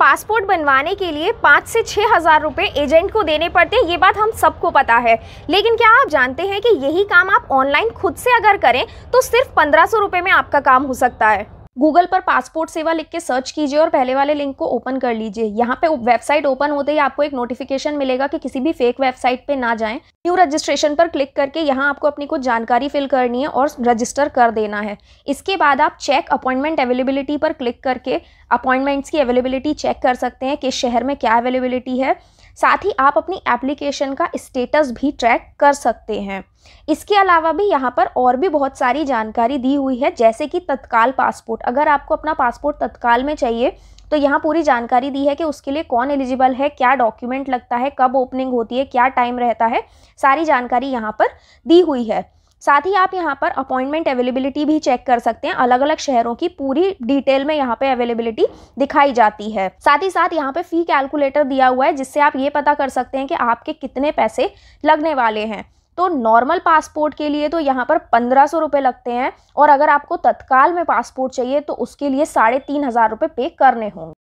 passport बनवाने के लिए पाँच से छः हज़ार रुपये एजेंट को देने पड़ते हैं ये बात हम सबको पता है लेकिन क्या आप जानते हैं कि यही काम आप ऑनलाइन खुद से अगर करें तो सिर्फ पंद्रह सौ रुपये में आपका काम हो सकता है गूगल पर पासपोर्ट सेवा लिख के सर्च कीजिए और पहले वाले लिंक को ओपन कर लीजिए यहाँ पे वेबसाइट ओपन होते ही आपको एक नोटिफिकेशन मिलेगा कि किसी भी फेक वेबसाइट पे ना जाएं न्यू रजिस्ट्रेशन पर क्लिक करके यहाँ आपको अपनी कुछ जानकारी फिल करनी है और रजिस्टर कर देना है इसके बाद आप चेक अपॉइंटमेंट अवेलेबिलिटी पर क्लिक करके अपॉइंटमेंट्स की अवेलेबिलिटी चेक कर सकते हैं किस शहर में क्या अवेलेबिलिटी है साथ ही आप अपनी एप्लीकेशन का स्टेटस भी ट्रैक कर सकते हैं इसके अलावा भी यहाँ पर और भी बहुत सारी जानकारी दी हुई है जैसे कि तत्काल पासपोर्ट अगर आपको अपना पासपोर्ट तत्काल में चाहिए तो यहाँ पूरी जानकारी दी है कि उसके लिए कौन एलिजिबल है क्या डॉक्यूमेंट लगता है कब ओपनिंग होती है क्या टाइम रहता है सारी जानकारी यहाँ पर दी हुई है साथ ही आप यहाँ पर अपॉइंटमेंट अवेलेबिलिटी भी चेक कर सकते हैं अलग अलग शहरों की पूरी डिटेल में यहाँ पे अवेलेबिलिटी दिखाई जाती है साथ ही साथ यहाँ पे फी कैलकुलेटर दिया हुआ है जिससे आप ये पता कर सकते हैं कि आपके कितने पैसे लगने वाले हैं तो नॉर्मल पासपोर्ट के लिए तो यहाँ पर पंद्रह सौ रुपये लगते हैं और अगर आपको तत्काल में पासपोर्ट चाहिए तो उसके लिए साढ़े तीन हज़ार रुपये पे करने होंगे